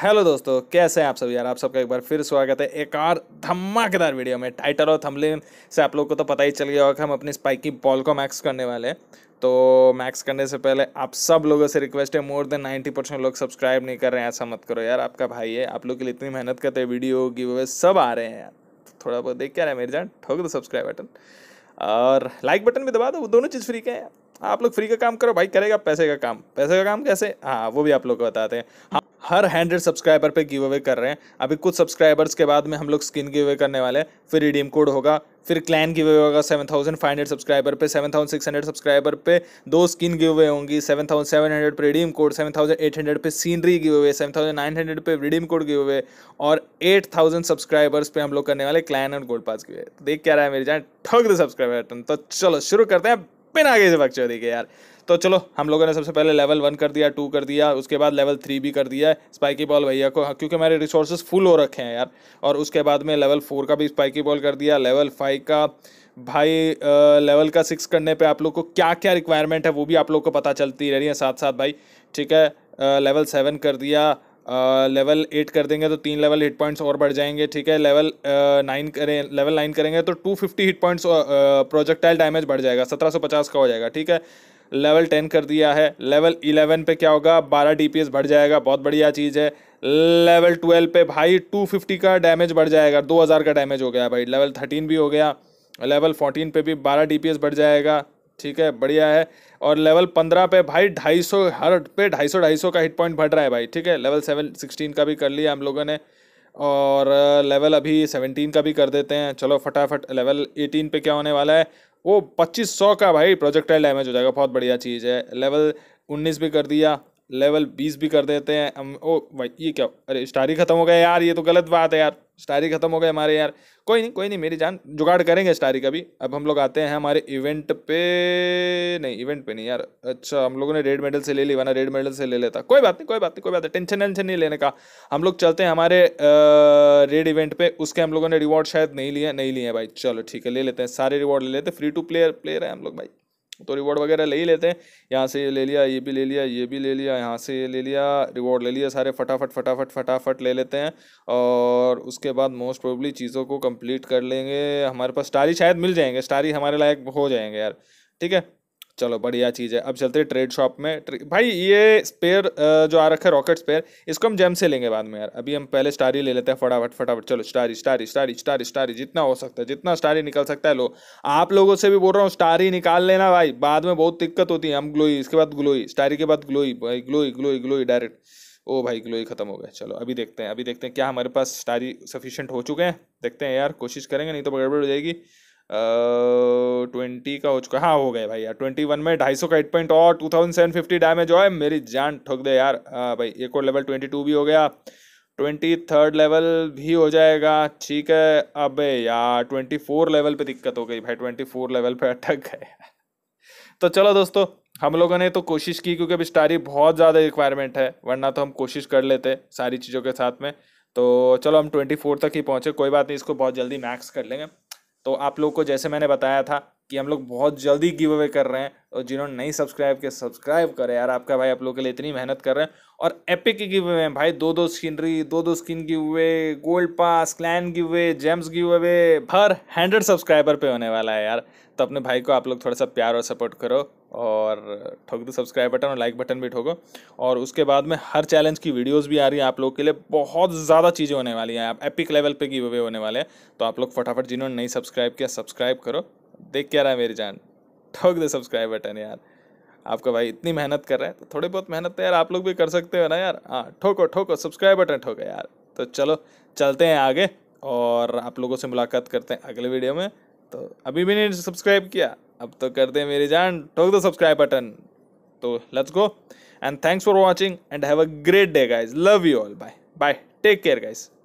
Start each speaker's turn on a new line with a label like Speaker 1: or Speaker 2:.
Speaker 1: hello दोस्तों कैसे हैं आप सब यार आप सबका एक बार फिर स्वागत है एक और धमाकेदार वीडियो में टाइटल और थंबनेल से आप लोग को तो पता ही चल गया होगा कि हम अपनी स्पाइक की बॉल को मैक्स करने वाले हैं तो मैक्स करने से पहले आप सब लोगों से रिक्वेस्ट है मोर देन नाइन्टी परसेंट लोग सब्सक्राइब नहीं कर रहे हैं ऐसा मत करो यार आपका भाई है आप लोग के लिए इतनी मेहनत करते हैं वीडियो गिव सब आ रहे हैं यार थोड़ा बहुत देख के आ रहा है मेरे जान ठोक दो सब्सक्राइब बटन और लाइक बटन भी दबा दो वो दोनों चीज़ फ्री का है आप लोग फ्री का काम करो भाई करेगा पैसे का काम पैसे का काम कैसे हाँ वो भी आप लोग को बताते हैं हर हंड्रेड सब्सक्राइबर पे गिव अवे कर रहे हैं अभी कुछ सब्सक्राइबर्स के बाद में हम लोग स्किन गिव अवे करने वाले हैं फिर रिडीम कोड होगा फिर क्लैन गिव अवे होगा seven thousand five hundred subscriber पे seven thousand six hundred subscriber पे दो स्किन गिव अवे होंगी सेवन थाउजेंड सेवन हंड्रेड पर redeem code seven thousand eight hundred पर scenery give away seven thousand nine hundred पर redeem code give away और eight thousand subscribers पे हम लोग करने वाले clan and gold pass give away देख क्या रहा है मेरी जान ठग द सब्सक्राइबर बटन तो चलो शुरू करते हैं पिन आ गई से बक्चो देखिए यार तो चलो हम लोगों ने सबसे पहले लेवल वन कर दिया टू कर दिया उसके बाद लेवल थ्री भी कर दिया स्पाइकी बॉल भैया को हाँ, क्योंकि हमारे रिसोर्सेज फुल हो रखे हैं यार और उसके बाद में लेवल फोर का भी स्पाइकी बॉल कर दिया लेवल फाइव का भाई आ, लेवल का सिक्स करने पे आप लोग को क्या क्या रिक्वायरमेंट है वो भी आप लोग को पता चलती रह रही है साथ साथ भाई ठीक है आ, लेवल सेवन कर दिया लेवल एट कर देंगे तो तीन लेवल हिट पॉइंट्स और बढ़ जाएंगे ठीक है लेवल नाइन करें लेवल नाइन करेंगे तो two fifty hit points projectile damage बढ़ जाएगा सत्रह सौ पचास का हो जाएगा ठीक है लेवल टेन कर दिया है लेवल इलेवन पे क्या होगा बारह डी पी एस बढ़ जाएगा बहुत बढ़िया चीज़ है लेवल ट्वेल्व पे भाई टू फिफ्टी का डैमेज बढ़ जाएगा दो हज़ार का डैमेज हो गया भाई लेवल थर्टीन भी हो गया लेवल फोर्टीन पे भी बारह डी पी एस बढ़ जाएगा ठीक है बढ़िया है और लेवल पंद्रह पे भाई ढाई सौ हर पे ढाई सौ ढाई सौ का हिट पॉइंट बढ़ रहा है भाई ठीक है लेवल सेवन सिक्सटीन का भी कर लिया हम लोगों ने और लेवल uh, अभी सेवनटीन का भी कर देते हैं चलो फटाफट लेवल एटीन पे क्या होने वाला है वो पच्चीस सौ का भाई प्रोजेक्टाइल डैमेज हो जाएगा बहुत बढ़िया चीज़ है लेवल उन्नीस भी कर दिया लेवल बीस भी कर देते हैं हम ओ भाई ये क्या अरे स्टार ही ख़त्म हो गया यार ये तो गलत बात है यार स्टारी खत्म हो गए हमारे यार कोई नहीं कोई नहीं मेरी जान जुगाड़ करेंगे स्टारी का भी अब हम लोग आते हैं हमारे इवेंट पे नहीं इवेंट पे नहीं यार अच्छा हम लोगों ने रेड मेडल से ले ली वरना रेड मेडल से ले लेता कोई बात नहीं कोई बात नहीं कोई बात नहीं टेंशन वेंशन नहीं लेने का हम लोग चलते हैं हमारे रेड इवेंट पे उसके हम लोगों ने रिवॉर्ड शायद नहीं लिए नहीं लिए भाई चलो ठीक है ले लेते हैं सारे रिवॉर्ड ले लेते फ्री टू प्लेयर प्लेयर है हम लोग भाई तो रिवॉर्ड वगैरह ले ही लेते हैं यहाँ से ये ले लिया ये भी ले लिया ये भी ले लिया यहाँ से ये ले लिया रिवॉर्ड ले लिया सारे फटाफट फटाफट फटाफट ले लेते हैं और उसके बाद मोस्ट प्रोबली चीज़ों को कंप्लीट कर लेंगे हमारे पास स्टारी शायद मिल जाएंगे स्टारी हमारे लायक हो जाएंगे यार ठीक है चलो बढ़िया चीज़ है अब चलते हैं ट्रेड शॉप में भाई ये स्पेयर जो आ रखा है रॉकेट स्पेयर इसको हम जेम से लेंगे बाद में यार अभी हम पहले स्टारी ले लेते हैं फटाफट फटाफट चलो स्टारी स्टारी स्टारी स्टारी स्टारी जितना हो सकता है जितना स्टारी निकल सकता है लो आप लोगों से भी बोल रहा हूँ स्टारी निकाल लेना भाई बाद में बहुत दिक्कत होती है हम ग्लोई इसके बाद ग्लोई स्टारी के बाद ग्लोई भाई ग्लोई ग्लोई ग्लोई डायरेक्ट ओ भाई ग्लोई खत्म हो गया चलो अभी देखते हैं अभी देखते हैं क्या हमारे पास स्टारी सफिशियंट हो चुके हैं देखते हैं यार कोशिश करेंगे नहीं तो गड़बड़ हो जाएगी ट्वेंटी का हो चुका हाँ हो गए भाई यार ट्वेंटी वन में ढाई सौ का एट पॉइंट और two thousand seven fifty damage हो मेरी जान ठोक दे यार आ, हाँ भाई एक और लेवल ट्वेंटी टू भी हो गया ट्वेंटी थर्ड लेवल भी हो जाएगा ठीक है अब यार ट्वेंटी फोर लेवल पे दिक्कत हो गई भाई ट्वेंटी फोर लेवल पे अटक गए तो चलो दोस्तों हम लोगों ने तो कोशिश की क्योंकि अभी स्टारी बहुत ज़्यादा रिक्वायरमेंट है वरना तो हम कोशिश कर लेते सारी चीज़ों के साथ में तो चलो हम ट्वेंटी फोर तक ही पहुँचे कोई बात नहीं इसको बहुत जल्दी मैक्स कर लेंगे तो आप लोग को जैसे मैंने बताया था कि हम लोग बहुत जल्दी गिव अवे कर रहे हैं और जिन्होंने नहीं सब्सक्राइब किया सब्सक्राइब करें यार आपका भाई आप लोग के लिए इतनी मेहनत कर रहे हैं और एपिक की गिव अवे हैं भाई दो दो स्किनरी दो दो skin give away gold pass clan give away gems give away हर हंड्रेड सब्सक्राइबर पे होने वाला है यार तो अपने भाई को आप लोग थोड़ा सा प्यार और सपोर्ट करो और ठोक दो सब्सक्राइब बटन और लाइक बटन भी ठोको और उसके बाद में हर चैलेंज की वीडियोज़ भी आ रही है आप लोग के लिए बहुत ज़्यादा चीज़ें होने वाली हैं आप एपिक लेवल पर गिव अवे होने वाले हैं तो आप लोग फटाफट जिन्होंने नहीं सब्सक्राइब किया सब्सक्राइब करो देख क्या रहा है मेरी जान ठोक दे सब्सक्राइब बटन यार आपका भाई इतनी मेहनत कर रहे हैं तो थोड़ी बहुत मेहनत तो यार आप लोग भी कर सकते हो ना यार हाँ ठोको ठोको सब्सक्राइब बटन ठोको यार तो चलो चलते हैं आगे और आप लोगों से मुलाकात करते हैं अगले वीडियो में तो अभी भी नहीं सब्सक्राइब किया अब तो कर दे मेरी जान ठोक दो सब्सक्राइब बटन तो let's go and thanks for watching and have a great day guys love you all bye bye take care guys